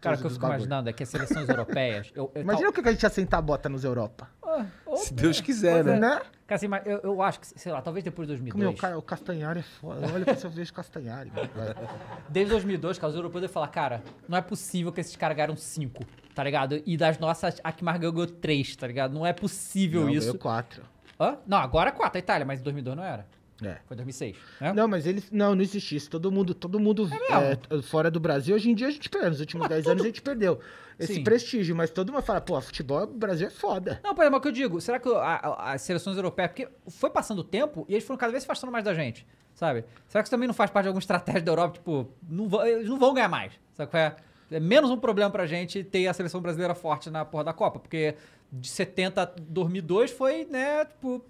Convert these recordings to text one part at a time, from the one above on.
Cara, o que eu fico imaginando é que as seleções europeias. Eu, eu Imagina tal... o que a gente ia sentar a bota nos Europa. Ah, Se Deus quiser, é. né? Cara, assim, mas eu, eu acho que, sei lá, talvez depois de 2002. Meu, cara, o Castanhari é foda. Olha pra você vejo Castanhari. Desde 2002, cara, os europeus eu falar, cara, não é possível que esses caras ganharam cinco. tá ligado? E das nossas, a que mais ganhou três, tá ligado? Não é possível não, isso. Ganhou quatro. Hã? Não, agora quatro, a Itália, mas em 2002 não era. É. Foi 2006, né? Não, mas eles... Não, não existia isso. Todo mundo, todo mundo é, é fora do Brasil, hoje em dia a gente perde. Nos últimos 10 tudo... anos a gente perdeu esse Sim. prestígio, mas todo mundo fala, pô, futebol no Brasil é foda. Não, por exemplo, o que eu digo, será que a, a, as seleções europeias, porque foi passando o tempo e eles foram cada vez se afastando mais da gente, sabe? Será que isso também não faz parte de alguma estratégia da Europa, tipo, não vão, eles não vão ganhar mais, sabe qual é? É menos um problema pra gente ter a seleção brasileira forte na porra da Copa, porque de 70 a 2002 foi, né, tipo,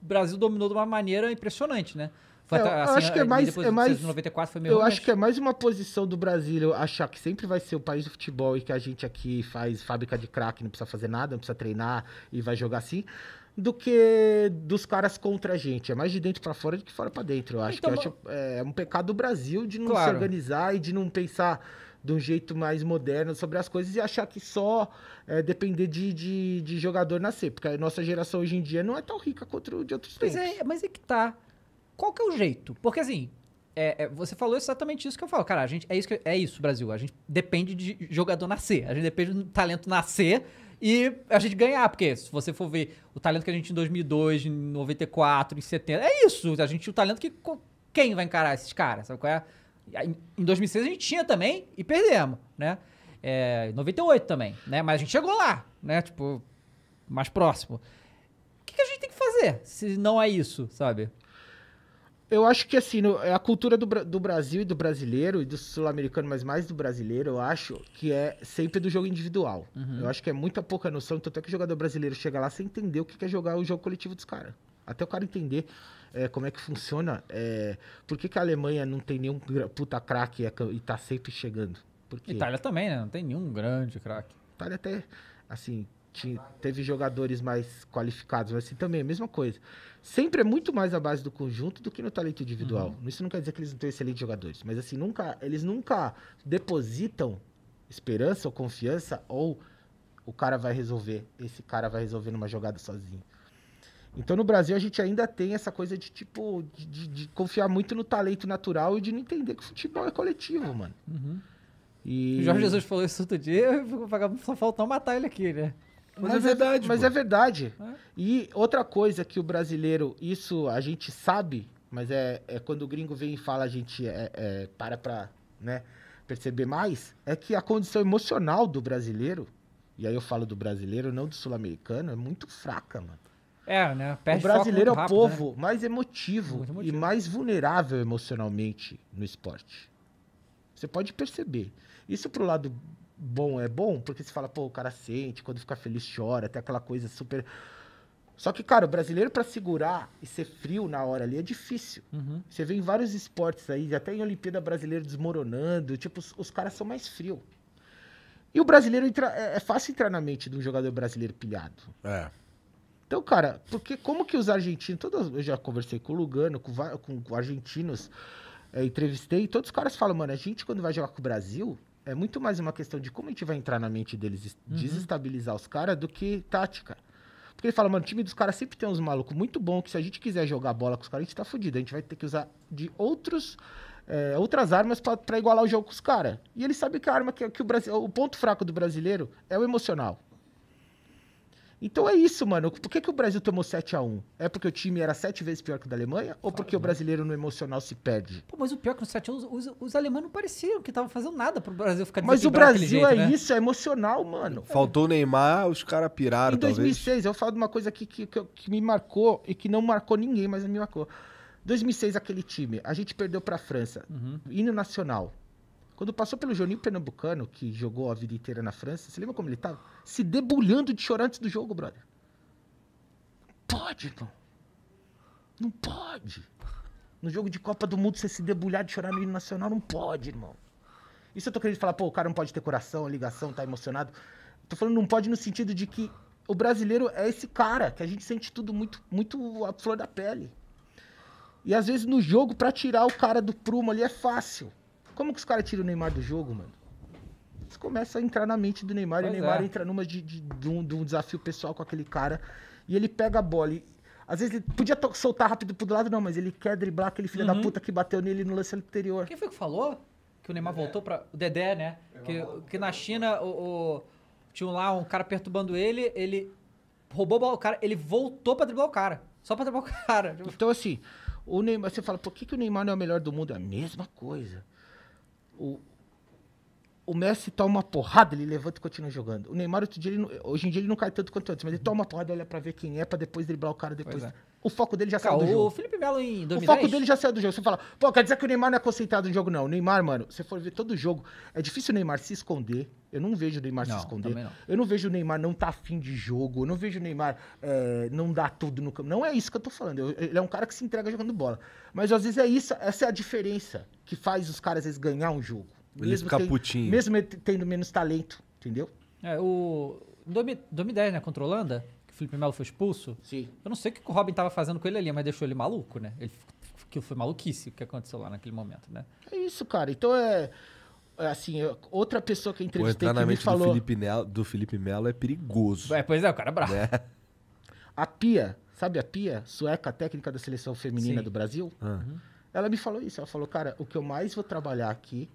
Brasil dominou de uma maneira impressionante, né? Foi, é, assim, acho que é mais, é mais 94 foi meio Eu acho que é mais uma posição do Brasil achar que sempre vai ser o país do futebol e que a gente aqui faz fábrica de craque, não precisa fazer nada, não precisa treinar e vai jogar assim do que dos caras contra a gente. É mais de dentro para fora do que fora para dentro. Eu acho então, que eu acho, é, é um pecado do Brasil de não claro. se organizar e de não pensar de um jeito mais moderno sobre as coisas e achar que só é, depender de, de, de, jogador nascer. Porque a nossa geração hoje em dia não é tão rica quanto de outros pois é, tempos. É, mas é que tá. Qual que é o jeito? Porque assim, é, é, você falou exatamente isso que eu falo. Cara, a gente, é, isso que, é isso, Brasil. A gente depende de jogador nascer. A gente depende do talento nascer e a gente ganhar, porque se você for ver o talento que a gente tinha em 2002, em 94, em 70, é isso. A gente tinha o talento que quem vai encarar esses caras, sabe qual é? Em 2006 a gente tinha também e perdemos, né? É, 98 também, né? Mas a gente chegou lá, né? Tipo, mais próximo. O que a gente tem que fazer se não é isso, sabe? eu acho que assim, no, é a cultura do, do, Brasil e do brasileiro, e do sul-americano, mas mais do brasileiro, eu acho que é sempre do jogo individual. Uhum. Eu acho que é muita pouca noção, tanto é que o jogador brasileiro chega lá sem entender o que é jogar o jogo coletivo dos caras. Até o cara entender é, como é que funciona, é, por que, que a Alemanha não tem nenhum puta craque é e tá sempre chegando. Porque... Itália também, né? Não tem nenhum grande craque. Itália até, assim, tinha, teve jogadores mais qualificados, mas assim também, é a mesma coisa. Sempre é muito mais a base do conjunto do que no talento individual. Uhum. Isso não quer dizer que eles não têm excelentes jogadores, mas assim, nunca, eles nunca depositam esperança ou confiança ou o cara vai resolver, esse cara vai resolver numa jogada sozinho. Então no Brasil a gente ainda tem essa coisa de tipo de, de confiar muito no talento natural e de não entender que futebol é coletivo, mano. Uhum. E... O Jorge Jesus falou isso outro dia, só faltou matar ele aqui, né? Mas, mas é, é verdade. mas é verdade. É. E outra coisa que o brasileiro, isso a gente sabe, mas é, é quando o gringo vem e fala, a gente é, é, para pra né, perceber mais, é que a condição emocional do brasileiro, e aí eu falo do brasileiro, não do sul-americano, é muito fraca, mano. É, né? Perde o brasileiro é o né? povo né? mais emotivo, emotivo e mais vulnerável emocionalmente no esporte. Você pode perceber. Isso pro lado bom é bom, porque você fala, pô, o cara sente, quando fica feliz chora, até aquela coisa super. Só que, cara, o brasileiro para segurar e ser frio na hora ali é difícil. Uhum. Você vê em vários esportes aí, até em Olimpíada Brasileira desmoronando, tipo, os, os caras são mais frios. E o brasileiro entra, é, é, fácil entrar na mente de um jogador brasileiro pilhado. É. Então, cara, porque como que os argentinos, todos, eu já conversei com o Lugano, com, com, com argentinos, é, entrevistei, todos os caras falam, mano, a gente quando vai jogar com o Brasil, é muito mais uma questão de como a gente vai entrar na mente deles, uhum. desestabilizar os caras, do que tática. Porque ele fala, mano, o time dos caras sempre tem uns malucos muito bom que se a gente quiser jogar bola com os caras, a gente tá fudido. A gente vai ter que usar de outros, é, outras armas para igualar o jogo com os caras. E ele sabe que a arma que, que o, Brasil, o ponto fraco do brasileiro é o emocional. Então é isso, mano. Por que, que o Brasil tomou 7 a 1 É porque o time era sete vezes pior que o da Alemanha? Ou porque o né? brasileiro no emocional se perde? Pô, mas o pior é que no 7 x 1 os, os, os alemães não pareciam que estavam fazendo nada pro Brasil ficar Mas o Brasil jeito, é né? isso, é emocional, mano. Faltou o Neymar, os caras piraram, Em 2006, talvez. eu falo de uma coisa que, que, que, que me marcou e que não marcou ninguém, mas me marcou. 2006, aquele time, a gente perdeu pra França. Uhum. Hino nacional. Quando passou pelo Juninho Pernambucano, que jogou a vida inteira na França, você lembra como ele tava? Se debulhando de chorar antes do jogo, brother. Pode, irmão. Não pode. No jogo de Copa do Mundo, você se debulhar de chorar no hino nacional, não pode, irmão. Isso eu tô querendo falar, pô, o cara não pode ter coração, ligação, tá emocionado. Tô falando não pode no sentido de que o brasileiro é esse cara, que a gente sente tudo muito, muito a flor da pele. E às vezes no jogo, para tirar o cara do prumo ali é fácil. Como que os caras tiram o Neymar do jogo, mano? Eles começam a entrar na mente do Neymar pois e o Neymar é. entra numa de, de, de, um, de, um, desafio pessoal com aquele cara. E ele pega a bola. E, às vezes ele podia soltar rápido pro lado, não, mas ele quer driblar aquele filho uhum. da puta que bateu nele no lance anterior. Quem foi que falou? Que o Neymar Dedé. voltou pra. O Dedé, né? Que, que na China o, o, tinha lá um cara perturbando ele, ele roubou o cara, ele voltou pra driblar o cara. Só pra driblar o cara. Então assim, o Neymar, você fala, por que, que o Neymar não é o melhor do mundo? É a mesma coisa. O, o Messi toma uma porrada, ele levanta e continua jogando. O Neymar, outro dia, ele hoje em dia, ele não cai tanto quanto antes, mas ele toma uma porrada, olha pra ver quem é, pra depois driblar o cara depois. É o foco dele já saiu do jogo. O Felipe Melo em 2010? O foco dele já saiu do jogo. Você fala, pô, quer dizer que o Neymar não é conceitado no jogo, não. O Neymar, mano, você for ver todo jogo, é difícil o Neymar se esconder. Eu não vejo o Neymar não, se esconder. Não. Eu não vejo o Neymar não tá afim de jogo. Eu não vejo o Neymar é, não dar tudo no campo. Não é isso que eu tô falando. Eu, ele é um cara que se entrega jogando bola. Mas às vezes é isso, essa é a diferença que faz os caras, às vezes, ganhar um jogo. mesmo, tem, mesmo tendo menos talento, entendeu? É, o. 2010, né? Contra a Holanda, Felipe Melo foi expulso. Sim. Eu não sei o que o Robin tava fazendo com ele ali, mas deixou ele maluco, né? Ele, que foi maluquice o que aconteceu lá naquele momento, né? É isso, cara. Então é, é assim, é, outra pessoa que eu entrevistei que me falou... do Felipe, do Felipe Melo é perigoso. É, pois é, o cara é bravo. Né? A Pia, sabe a Pia, sueca técnica da seleção feminina Sim. do Brasil? Ah. Uhum. Ela me falou isso, ela falou, cara, o que eu mais vou trabalhar aqui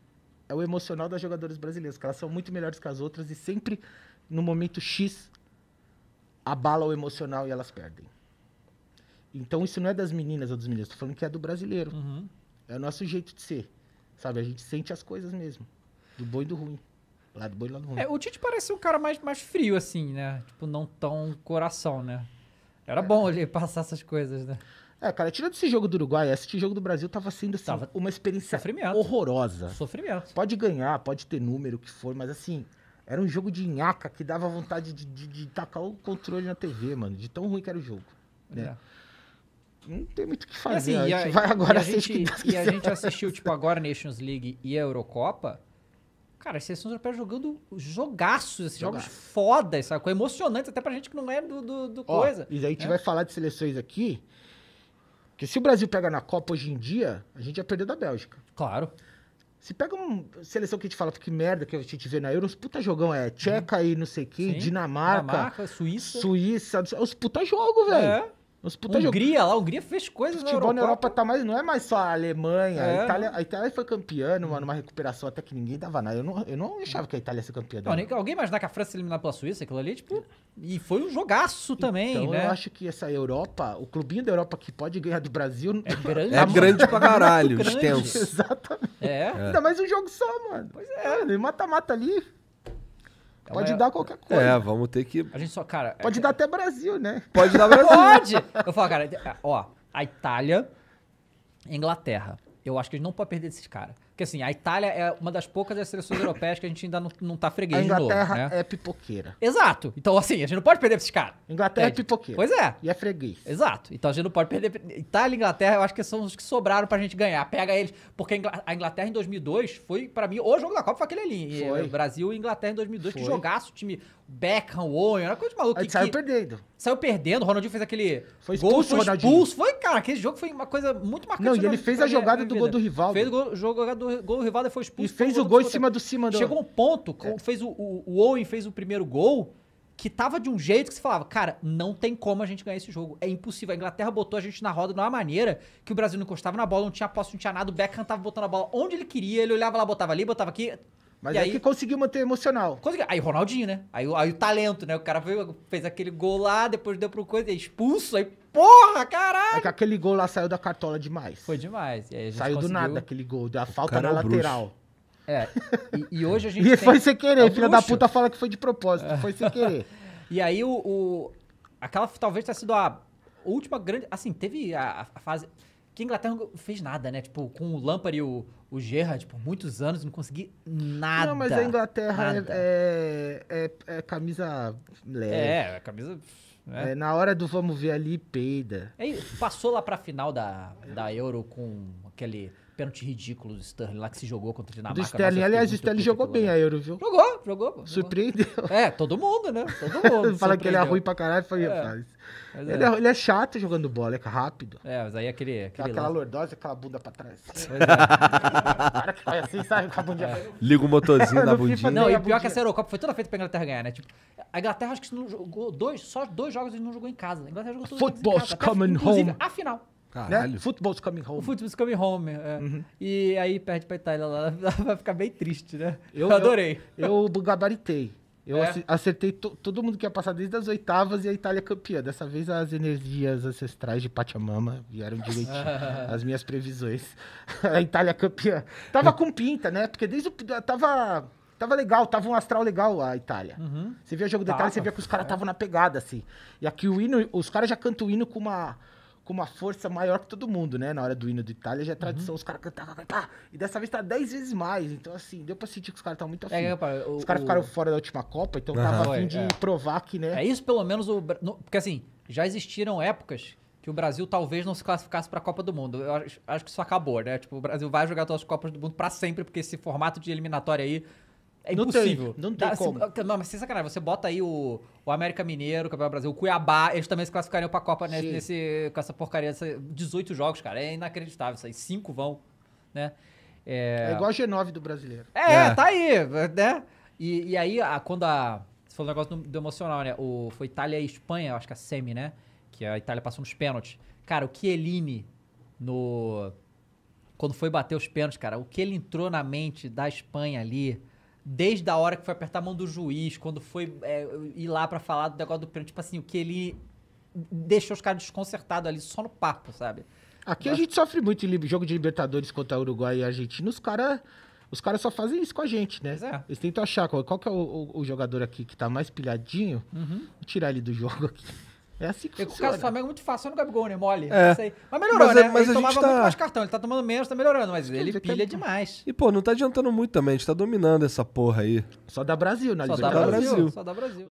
é o emocional das jogadoras brasileiras, que elas são muito melhores que as outras e sempre, no momento X, abala o emocional e elas perdem. Então isso não é das meninas ou dos meninos, estou falando que é do brasileiro. Uhum. É o nosso jeito de ser. Sabe? A gente sente as coisas mesmo. Do bom e do ruim. Lá do bom e lá do ruim. É, o Tite parece um cara mais, mais frio, assim, né? Tipo, não tão coração, né? Era é. bom ele passar essas coisas, né? É, cara, tirando esse jogo do Uruguai, esse jogo do Brasil tava sendo assim, tava uma experiência sofrimento. horrorosa. Sofrimento. Pode ganhar, pode ter número, o que for, mas assim, era um jogo de nhaca que dava vontade de, de, de tacar o controle na TV, mano. De tão ruim que era o jogo. Né? É. Não tem muito o que fazer. Assim, a, a, gente vai agora e a gente, e a gente assistiu, tipo, agora Nations League e a Eurocopa. Cara, as seleções europeias jogando jogaços, esses jogos fodas, sabe? Emocionantes até pra gente que não é do, do, do Ó, coisa. E aí a gente é? vai falar de seleções aqui. Porque se o Brasil pega na Copa hoje em dia, a gente ia perder da Bélgica. Claro. Se pega uma seleção que a gente fala, que merda que a gente vê na Euro, os puta jogão é Tcheca uhum. e não sei quem, Dinamarca, Dinamarca, Suíça. Suíça, os é puta jogo, velho. É. Os puta Hungria jogo... lá, Hungria fez coisas o futebol na Europa. tá mais, não é mais só a Alemanha. É. A, Itália, a Itália foi campeã numa, numa recuperação até que ninguém dava nada. Eu não, eu não achava que a Itália ia ser campeã. Não, nem, alguém imaginar que a França eliminar pela Suíça, aquilo ali, tipo... E foi um jogaço também, então, né? eu acho que essa Europa, o clubinho da Europa que pode ganhar do Brasil... É grande. É grande pra caralho, extenso. Exatamente. É. é. Ainda mais um jogo só, mano. Pois é. Mata-mata ali pode é- dar qualquer é, coisa. É, vamos ter que. A gente só, cara. É pode é... dar até Brasil, né? Pode dar Brasil. pode! Eu falo, cara, ó, a Itália, Inglaterra. Eu acho que a gente não pode perder esses caras. Porque assim, a Itália é uma das poucas das seleções europeias que a gente ainda não, não tá freguês Inglaterra de novo. Inglaterra né? é pipoqueira. Exato. Então, assim, a gente não pode perder pra esses caras. Inglaterra entende? é pipoqueira. Pois é. E é freguês. Exato. Então a gente não pode perder. Itália e Inglaterra, eu acho que são os que sobraram pra gente ganhar. Pega eles. Porque a Inglaterra em 2002 foi, pra mim, o jogo da Copa foi aquele ali. Foi. Brasil e Inglaterra em 2002. Foi. Que jogaço o time. Beckham, Owen, era coisa de maluco. Aí que, saiu que... perdendo. Saiu perdendo, o Ronaldinho fez aquele foi expulso, gol, foi expulso. Foi, cara, aquele jogo foi uma coisa muito marcante. Não, e ele fez a jogada do gol do rival. Fez o jogo, jogada do gol do rival e foi expulso. E fez o gol, em cima do cima do... Chegou um ponto, é. fez o, o, o Owen fez o primeiro gol, que tava de um jeito que você falava, cara, não tem como a gente ganhar esse jogo. É impossível. A Inglaterra botou a gente na roda de uma maneira que o Brasil não encostava na bola, não tinha posse, não tinha nada. O Beckham tava botando a bola onde ele queria, ele olhava lá, botava ali, botava aqui. Mas e é aí, que conseguiu manter emocional. Conseguiu. Aí o Ronaldinho, né? Aí, aí o talento, né? O cara veio, fez aquele gol lá, depois deu pro coisa, expulso, aí porra, caralho! É que aquele gol lá saiu da cartola demais. Foi demais. saiu conseguiu... do nada aquele gol, a falta na é lateral. Bruxo. É, e, e, hoje a gente. e tem... foi sem querer, é filha da puta fala que foi de propósito, foi sem querer. e aí o, o. Aquela talvez tenha sido a última grande. Assim, teve a, a fase que a Inglaterra não fez nada, né? Tipo, com o Lampard e o, o Gerrard, por tipo, muitos anos, não consegui nada. Não, mas a Inglaterra é, é, é, é, camisa leve. É, é camisa... Né? É na hora do vamos ver ali, peida. É, passou lá pra final da, da Euro com aquele pênalti ridículo do Sterling lá que se jogou contra o Dinamarca. Do Sterling, aliás, o Sterling jogou bem né? a Euro, viu? Jogou, jogou. Surpreendeu. É, todo mundo, né? Todo mundo. Fala que ele é ruim pra caralho, foi, é. Ele, é. é ele, é, chato jogando bola, é rápido. É, mas aí é aquele. aquele aquela lance. lordose, aquela bunda pra trás. Pois é. cara que faz assim, sabe? Com a bunda. É. Liga o motorzinho da bundinha. Não, e pior é que a Eurocopa foi toda feita pra Inglaterra ganhar, né? Tipo, a Inglaterra acho que não jogou dois, só dois jogos ele não jogou em casa. A Inglaterra jogou todos Football's coming home. a final. Né? Caralho. Né? Football's Coming Home. O Football's Coming Home. É. Uhum. E aí perde pra Itália lá. Vai ficar bem triste, né? Eu, eu adorei. Eu, eu gabaritei. Eu é. acertei todo mundo que ia passar desde as oitavas e a Itália é campeã. Dessa vez as energias ancestrais de Pachamama vieram direitinho. as minhas previsões. a Itália é campeã. Tava hum. com pinta, né? Porque desde o. Tava. Tava legal, tava um astral legal a Itália. Uhum. Você via o jogo da Itália, você via que os caras estavam na pegada, assim. E aqui o hino, os caras já cantam o hino com uma com uma força maior que todo mundo, né? Na hora do hino do Itália já é tradição, uhum. os caras cantavam, tá, tá, tá, e dessa vez tá 10 vezes mais. Então, assim, deu pra sentir que os caras estão muito é, afim. É, os caras o... ficaram fora da última Copa, então uhum, tava afim de é. provar que, né? É isso, pelo menos, o... porque assim, já existiram épocas que o Brasil talvez não se classificasse para a Copa do Mundo. Eu acho, acho, que isso acabou, né? Tipo, o Brasil vai jogar todas as Copas do Mundo para sempre, porque esse formato de eliminatória aí é não impossível. Tem, não tem assim, como. Se, não, mas sem sacanagem, você bota aí o, o América Mineiro, o Campeonato Brasil, o Cuiabá, eles também se classificariam pra Copa nesse, nesse, com essa porcaria, essa, 18 jogos, cara. É inacreditável isso aí. Cinco vão, né? É, é igual a G9 do brasileiro. É, é. tá aí, né? E, e aí, a, quando a. Você falou um negócio do, do, emocional, né? O, foi Itália e Espanha, acho que é a semi, né? Que a Itália passou nos pênaltis. Cara, o Chiellini no. Quando foi bater os pênaltis, cara, o que ele entrou na mente da Espanha ali desde a hora que foi apertar a mão do juiz, quando foi é, ir lá para falar do negócio do pênalti, tipo assim, o que ele deixou os caras desconcertados ali só no papo, sabe? Aqui Mas... a gente sofre muito em jogo de Libertadores contra Uruguai e Argentina, os caras. Os caras só fazem isso com a gente, né? É. Eles tentam achar qual, qual que é o, o, o, jogador aqui que tá mais pilhadinho, uhum. tirar ele do jogo aqui. É assim que funciona. O caso do Flamengo é muito fácil, só no Gabigol, né? Mole. É. Mas melhorou, mas, é- né? Mas ele a tomava gente tá... muito mais cartão, ele tá tomando menos, tá melhorando, mas ele, pilha demais. E, pô, não tá adiantando muito também, a gente tá dominando essa porra aí. Só dá Brasil né? Só da Brasil. Brasil. Só dá Brasil.